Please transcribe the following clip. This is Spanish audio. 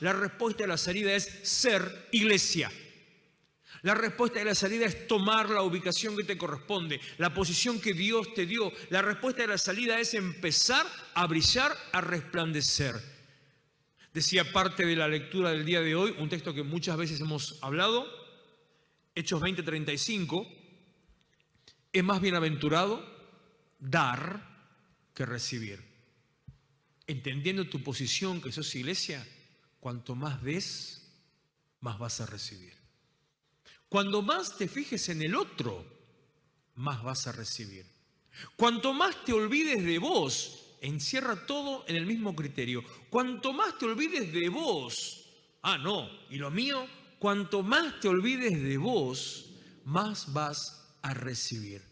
La respuesta de la salida es ser iglesia. La respuesta de la salida es tomar la ubicación que te corresponde, la posición que Dios te dio. La respuesta de la salida es empezar a brillar, a resplandecer. Decía parte de la lectura del día de hoy, un texto que muchas veces hemos hablado, Hechos 20:35, es más bienaventurado dar que recibir. Entendiendo tu posición que sos iglesia, Cuanto más ves, más vas a recibir. Cuando más te fijes en el otro, más vas a recibir. Cuanto más te olvides de vos, encierra todo en el mismo criterio. Cuanto más te olvides de vos, ah, no, y lo mío, cuanto más te olvides de vos, más vas a recibir.